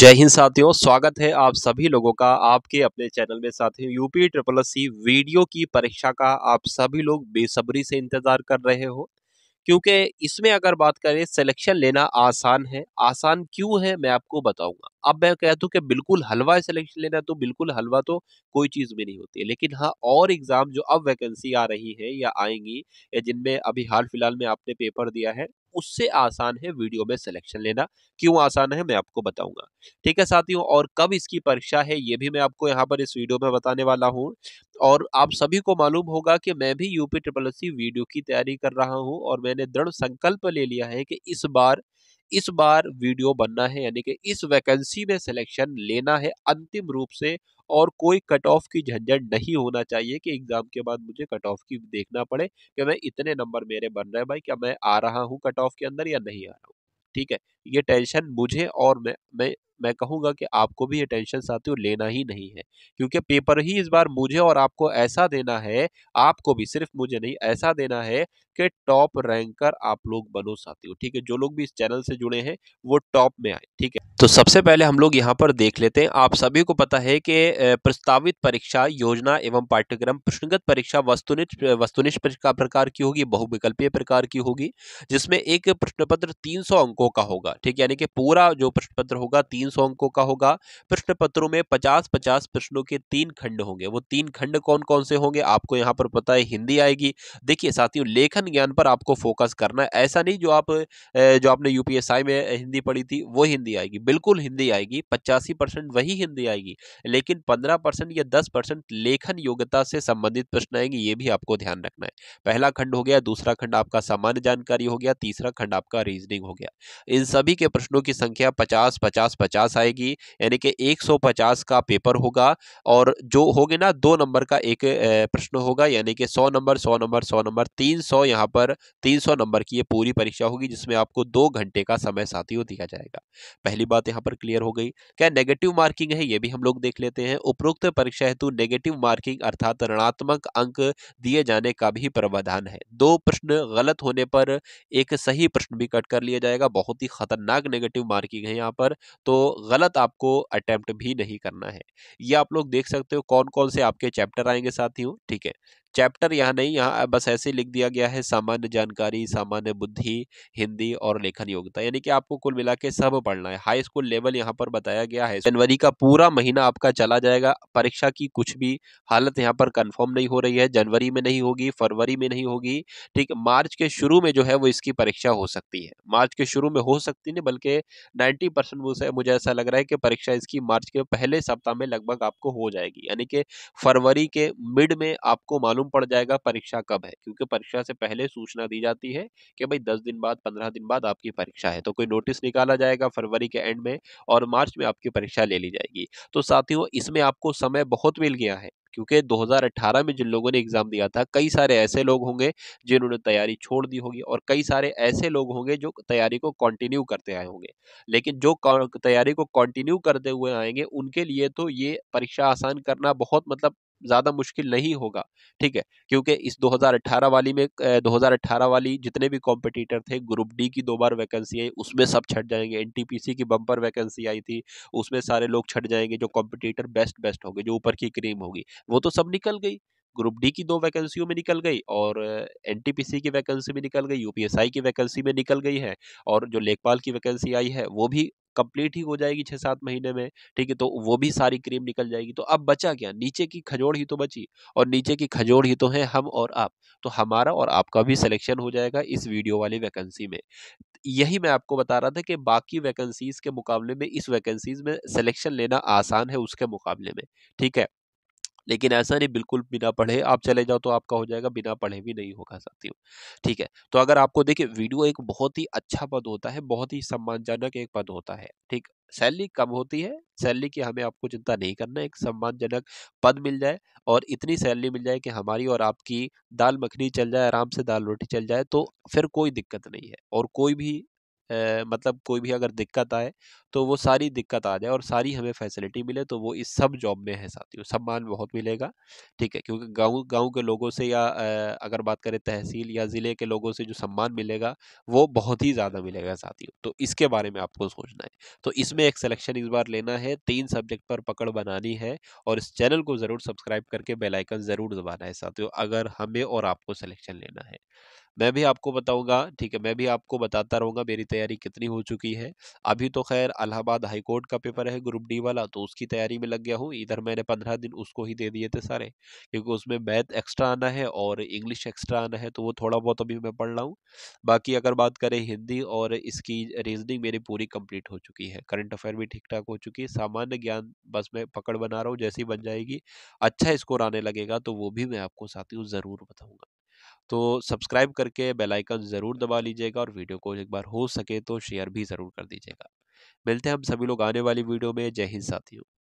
जय हिंद साथियों स्वागत है आप सभी लोगों का आपके अपने चैनल में साथियों UP triple S C video की परीक्षा का आप सभी लोग बेसब्री से इंतज़ार कर रहे हो क्योंकि इसमें अगर बात करें सिलेक्शन लेना आसान है आसान क्यों है मैं आपको बताऊंगा अब मैं कह दूं कि बिल्कुल हलवा है सिलेक्शन लेना तो बिल्कुल हलवा तो कोई चीज़ में नहीं होती है लेकिन हाँ और एग्ज़ाम जो अब वैकेंसी आ रही है या आएंगी या जिनमें अभी हाल फिलहाल में आपने पेपर दिया है उससे आसान है वीडियो में सिलेक्शन लेना क्यों आसान है मैं आपको बताऊंगा ठीक है साथियों और कब इसकी परीक्षा है ये भी मैं आपको यहाँ पर इस वीडियो में बताने वाला हूँ और आप सभी को मालूम होगा कि मैं भी यूपी ट्रिपल सी वीडियो की तैयारी कर रहा हूँ और मैंने दृढ़ संकल्प ले लिया है कि इस बार इस बार वीडियो बनना है यानी कि इस वैकेंसी में सिलेक्शन लेना है अंतिम रूप से और कोई कट ऑफ की झंझट नहीं होना चाहिए कि एग्जाम के बाद मुझे कट ऑफ की देखना पड़े कि मैं इतने नंबर मेरे बन रहे हैं भाई क्या मैं आ रहा हूँ कट ऑफ के अंदर या नहीं आ रहा हूँ ठीक है ये टेंशन मुझे और मैं मैं मैं कहूँगा कि आपको भी ये टेंशन साथियों लेना ही नहीं है क्योंकि पेपर ही इस बार मुझे और आपको ऐसा देना है आपको भी सिर्फ मुझे नहीं ऐसा देना है कि टॉप रैंकर आप लोग बनो साथियों ठीक है जो लोग भी इस चैनल से जुड़े हैं वो टॉप में आए ठीक है तो सबसे पहले हम लोग यहाँ पर देख लेते हैं आप सभी को पता है कि प्रस्तावित परीक्षा योजना एवं पाठ्यक्रम प्रश्नगत परीक्षा वस्तुनिष्ठ वस्तुनिष्ठ प्रकार की होगी बहुविकल्पीय प्रकार की होगी जिसमें एक प्रश्न पत्र तीन अंकों का होगा होगा ठीक यानी कि पूरा जो प्रश्न पत्र होगा तीन सौ अंकों का होगा प्रश्न पत्रों में पचास पचास प्रश्नों के तीन खंड होंगे वो तीन खंड कौन कौन से होंगे आपको यहाँ पर पता है हिंदी आएगी देखिए साथियों लेखन ज्ञान पर आपको फोकस करना है ऐसा नहीं जो आप जो आपने यूपीएसआई में हिंदी पढ़ी थी वो हिंदी आएगी बिल्कुल हिंदी आएगी पचासी परसेंट वही हिंदी आएगी लेकिन पंद्रह परसेंट या दस परसेंट लेखन योग्यता से संबंधित प्रश्न आएंगे ये भी आपको ध्यान रखना है पहला खंड हो गया दूसरा खंड आपका सामान्य जानकारी हो गया तीसरा खंड आपका रीजनिंग हो गया इन सब सभी के प्रश्नों की संख्या 50 50 50 आएगी यानी कि 150 का पेपर होगा और जो होगे ना दो नंबर का एक प्रश्न होगा यानी कि 100 नंबर 100 नंबर 100 नंबर 300 सौ यहाँ पर 300 नंबर की ये पूरी परीक्षा होगी जिसमें आपको दो घंटे का समय साथियों दिया जाएगा पहली बात यहाँ पर क्लियर हो गई क्या नेगेटिव मार्किंग है ये भी हम लोग देख लेते हैं उपरोक्त परीक्षा हेतु नेगेटिव मार्किंग अर्थात ऋणात्मक अंक दिए जाने का भी प्रावधान है दो प्रश्न गलत होने पर एक सही प्रश्न भी कट कर लिया जाएगा बहुत ही खतरनाक खतरनाक नेगेटिव मार्किंग है यहाँ पर तो गलत आपको अटैम्प्ट भी नहीं करना है ये आप लोग देख सकते हो कौन कौन से आपके चैप्टर आएंगे साथियों ठीक है चैप्टर यहाँ नहीं यहाँ बस ऐसे लिख दिया गया है सामान्य जानकारी सामान्य बुद्धि हिंदी और लेखन योग्यता यानी कि आपको कुल मिला के सब पढ़ना है हाई स्कूल लेवल यहाँ पर बताया गया है जनवरी का पूरा महीना आपका चला जाएगा परीक्षा की कुछ भी हालत यहाँ पर कन्फर्म नहीं हो रही है जनवरी में नहीं होगी फरवरी में नहीं होगी ठीक मार्च के शुरू में जो है वो इसकी परीक्षा हो सकती है मार्च के शुरू में हो सकती नहीं बल्कि नाइन्टी परसेंट मुझे ऐसा लग रहा है कि परीक्षा इसकी मार्च के पहले सप्ताह में लगभग आपको हो जाएगी यानी कि फरवरी के मिड में आपको मालूम मालूम पड़ जाएगा परीक्षा कब है क्योंकि परीक्षा से पहले सूचना दी जाती है कि भाई दस दिन बाद पंद्रह दिन बाद आपकी परीक्षा है तो कोई नोटिस निकाला जाएगा फरवरी के एंड में और मार्च में आपकी परीक्षा ले ली जाएगी तो साथियों इसमें आपको समय बहुत मिल गया है क्योंकि 2018 में जिन लोगों ने एग्ज़ाम दिया था कई सारे ऐसे लोग होंगे जिन्होंने तैयारी छोड़ दी होगी और कई सारे ऐसे लोग होंगे जो तैयारी को कंटिन्यू करते आए होंगे लेकिन जो तैयारी को कंटिन्यू करते हुए आएंगे उनके लिए तो ये परीक्षा आसान करना बहुत मतलब ज़्यादा मुश्किल नहीं होगा ठीक है क्योंकि इस 2018 वाली में 2018 वाली जितने भी कॉम्पिटिटर थे ग्रुप डी की दो बार वैकेंसी आई उसमें सब छट जाएंगे एन की बम्पर वैकेंसी आई थी उसमें सारे लोग छट जाएंगे जो कॉम्पिटिटर बेस्ट बेस्ट होंगे जो ऊपर की क्रीम होगी वो तो सब निकल गई ग्रुप डी की दो वैकेंसियों में निकल गई और एनटीपीसी की वैकेंसी में निकल गई यूपीएसआई की वैकेंसी में निकल गई है और जो लेखपाल की वैकेंसी आई है वो भी कंप्लीट ही हो जाएगी छः सात महीने में ठीक है तो वो भी सारी क्रीम निकल जाएगी तो अब बचा क्या नीचे की खजोड़ ही तो बची और नीचे की खजोड़ ही तो है हम और आप तो हमारा और आपका भी सिलेक्शन हो जाएगा इस वीडियो वाली वैकेंसी में यही मैं आपको बता रहा था कि बाकी वैकेंसीज़ के मुकाबले में इस वैकेंसीज़ में सिलेक्शन लेना आसान है उसके मुकाबले में ठीक है लेकिन ऐसा नहीं बिल्कुल बिना पढ़े आप चले जाओ तो आपका हो जाएगा बिना पढ़े भी नहीं होगा साथियों ठीक है तो अगर आपको देखिए वीडियो एक बहुत ही अच्छा पद होता है बहुत ही सम्मानजनक एक पद होता है ठीक सैलरी कम होती है सैलरी की हमें आपको चिंता नहीं करना एक सम्मानजनक पद मिल जाए और इतनी सैलरी मिल जाए कि हमारी और आपकी दाल मखनी चल जाए आराम से दाल रोटी चल जाए तो फिर कोई दिक्कत नहीं है और कोई भी मतलब कोई भी अगर दिक्कत आए तो वो सारी दिक्कत आ जाए और सारी हमें फैसिलिटी मिले तो वो इस सब जॉब में है साथियों सम्मान बहुत मिलेगा ठीक है क्योंकि गांव गांव के लोगों से या अगर बात करें तहसील या ज़िले के लोगों से जो सम्मान मिलेगा वो बहुत ही ज़्यादा मिलेगा साथियों तो इसके बारे में आपको सोचना है तो इसमें एक सिलेक्शन इस बार लेना है तीन सब्जेक्ट पर पकड़ बनानी है और इस चैनल को ज़रूर सब्सक्राइब करके बेलाइकन ज़रूर दबाना है साथियों अगर हमें और आपको सिलेक्शन लेना है मैं भी आपको बताऊंगा ठीक है मैं भी आपको बताता रहूंगा मेरी तैयारी कितनी हो चुकी है अभी तो खैर अलाहाबाद हाई कोर्ट का पेपर है ग्रुप डी वाला तो उसकी तैयारी में लग गया हूँ इधर मैंने पंद्रह दिन उसको ही दे दिए थे सारे क्योंकि उसमें मैथ एक्स्ट्रा आना है और इंग्लिश एक्स्ट्रा आना है तो वो थोड़ा बहुत अभी मैं पढ़ रहा हूँ बाकी अगर बात करें हिंदी और इसकी रीजनिंग मेरी पूरी कम्प्लीट हो चुकी है करंट अफेयर भी ठीक ठाक हो चुकी है सामान्य ज्ञान बस मैं पकड़ बना रहा हूँ जैसी बन जाएगी अच्छा स्कोर आने लगेगा तो वो भी मैं आपको साथियों ज़रूर बताऊँगा तो सब्सक्राइब करके बेल आइकन ज़रूर दबा लीजिएगा और वीडियो को एक बार हो सके तो शेयर भी ज़रूर कर दीजिएगा मिलते हैं हम सभी लोग आने वाली वीडियो में जय हिंद साथियों